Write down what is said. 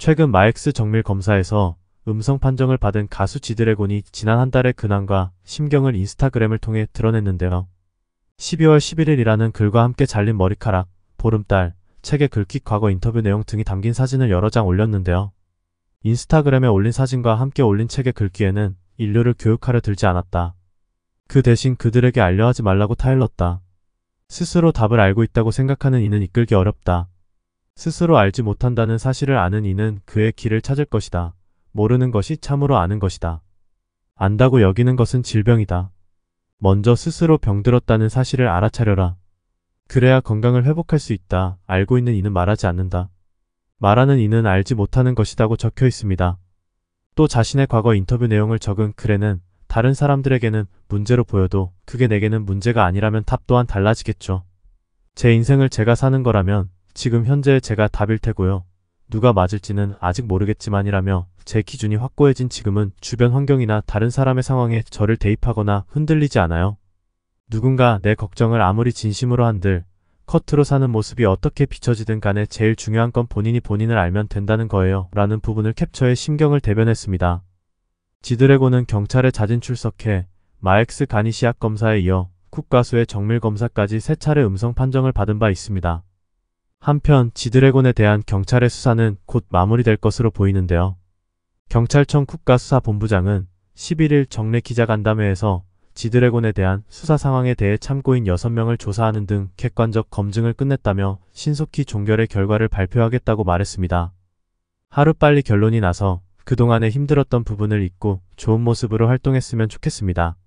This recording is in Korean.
최근 마엑스 정밀 검사에서 음성 판정을 받은 가수 지드래곤이 지난 한 달의 근황과 심경을 인스타그램을 통해 드러냈는데요. 12월 11일이라는 글과 함께 잘린 머리카락, 보름달, 책의 글귀 과거 인터뷰 내용 등이 담긴 사진을 여러 장 올렸는데요. 인스타그램에 올린 사진과 함께 올린 책의 글귀에는 인류를 교육하려 들지 않았다. 그 대신 그들에게 알려하지 말라고 타일렀다. 스스로 답을 알고 있다고 생각하는 이는 이끌기 어렵다. 스스로 알지 못한다는 사실을 아는 이는 그의 길을 찾을 것이다. 모르는 것이 참으로 아는 것이다. 안다고 여기는 것은 질병이다. 먼저 스스로 병들었다는 사실을 알아차려라. 그래야 건강을 회복할 수 있다. 알고 있는 이는 말하지 않는다. 말하는 이는 알지 못하는 것이다고 적혀 있습니다. 또 자신의 과거 인터뷰 내용을 적은 글에는 다른 사람들에게는 문제로 보여도 그게 내게는 문제가 아니라면 답 또한 달라지겠죠. 제 인생을 제가 사는 거라면 지금 현재 제가 답일 테고요. 누가 맞을지는 아직 모르겠지만이라며 제 기준이 확고해진 지금은 주변 환경이나 다른 사람의 상황에 저를 대입하거나 흔들리지 않아요. 누군가 내 걱정을 아무리 진심으로 한들 커트로 사는 모습이 어떻게 비춰지든 간에 제일 중요한 건 본인이 본인을 알면 된다는 거예요. 라는 부분을 캡처해 심경을 대변했습니다. 지드래곤은 경찰에 자진 출석해 마엑스 가니시악 검사에 이어 국 가수의 정밀 검사까지 세 차례 음성 판정을 받은 바 있습니다. 한편 지드래곤에 대한 경찰의 수사는 곧 마무리될 것으로 보이는데요. 경찰청 국가수사본부장은 11일 정례 기자간담회에서 지드래곤에 대한 수사 상황에 대해 참고인 6명을 조사하는 등 객관적 검증을 끝냈다며 신속히 종결의 결과를 발표하겠다고 말했습니다. 하루빨리 결론이 나서 그동안의 힘들었던 부분을 잊고 좋은 모습으로 활동했으면 좋겠습니다.